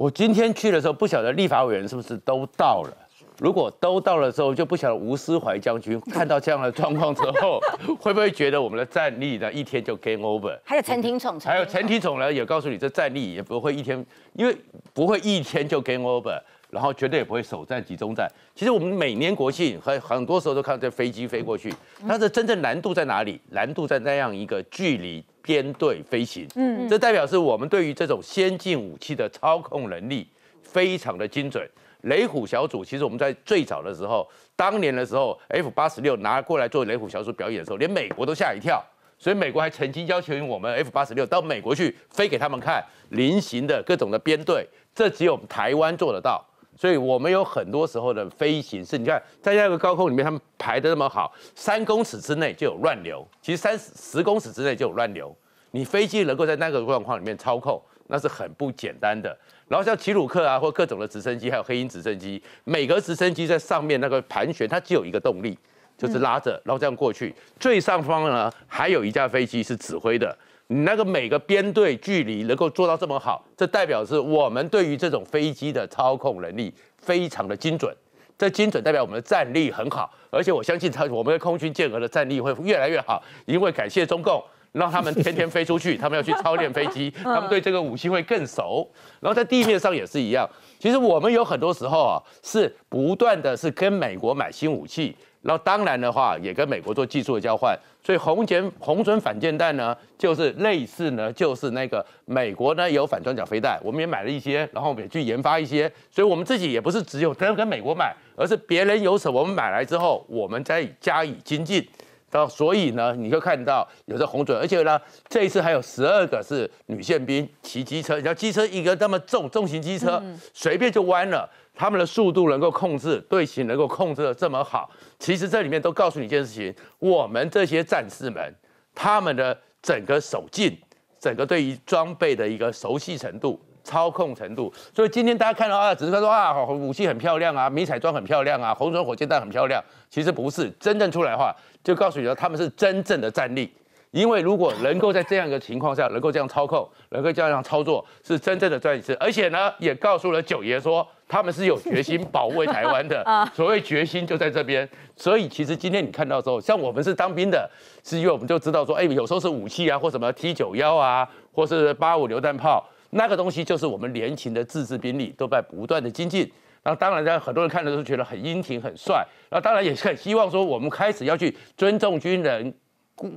我今天去的时候，不晓得立法委员是不是都到了。如果都到了之后，就不晓得吴思怀将军看到这样的状况之后，会不会觉得我们的战力呢一天就 game over？还有陈廷宠，还有陈廷宠呢，也告诉你，这战力也不会一天，因为不会一天就 game over，然后绝对也不会首战集中战。其实我们每年国庆很很多时候都看到这飞机飞过去，它的真正难度在哪里？难度在那样一个距离。编队飞行，嗯，这代表是我们对于这种先进武器的操控能力非常的精准。雷虎小组其实我们在最早的时候，当年的时候，F 八十六拿过来做雷虎小组表演的时候，连美国都吓一跳。所以美国还曾经要求我们 F 八十六到美国去飞给他们看，菱形的各种的编队，这只有台湾做得到。所以我们有很多时候的飞行是，你看，在那个高空里面，他们排的那么好，三公尺之内就有乱流，其实三十十公尺之内就有乱流。你飞机能够在那个状况里面操控，那是很不简单的。然后像奇鲁克啊，或各种的直升机，还有黑鹰直升机，每个直升机在上面那个盘旋，它只有一个动力，就是拉着，然后这样过去。最上方呢，还有一架飞机是指挥的。你那个每个编队距离能够做到这么好，这代表是我们对于这种飞机的操控能力非常的精准。这精准代表我们的战力很好，而且我相信他我们的空军建额的战力会越来越好，因为感谢中共，让他们天天飞出去，他们要去操练飞机，他们对这个武器会更熟。然后在地面上也是一样，其实我们有很多时候啊是不断的是跟美国买新武器。那当然的话，也跟美国做技术的交换，所以红箭红砖反舰弹呢，就是类似呢，就是那个美国呢有反装甲飞弹，我们也买了一些，然后我们也去研发一些，所以我们自己也不是只有单跟美国买，而是别人有什么我们买来之后，我们再加以精进。到所以呢，你就看到有这红准，而且呢，这一次还有十二个是女宪兵骑机车，你道机车一个这么重重型机车，随便就弯了，他们的速度能够控制，队形能够控制的这么好，其实这里面都告诉你一件事情，我们这些战士们，他们的整个手劲，整个对于装备的一个熟悉程度。操控程度，所以今天大家看到啊，只是说啊，武器很漂亮啊，迷彩装很漂亮啊，红唇火箭弹很漂亮。其实不是，真正出来的话，就告诉你说他们是真正的战力。因为如果能够在这样一个情况下，能够这样操控，能够这样操作，是真正的战士。而且呢，也告诉了九爷说，他们是有决心保卫台湾的。所谓决心就在这边。所以其实今天你看到之后，像我们是当兵的，是因为我们就知道说，哎，有时候是武器啊，或什么 T 九幺啊，或是八五榴弹炮。那个东西就是我们年轻的自制兵力都在不断的精进，那当然呢，很多人看的都是觉得很英挺、很帅，那当然也很希望说我们开始要去尊重军人，鼓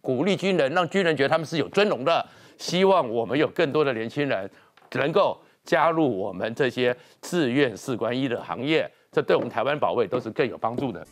鼓励军人，让军人觉得他们是有尊荣的，希望我们有更多的年轻人能够加入我们这些志愿士官医的行业，这对我们台湾保卫都是更有帮助的。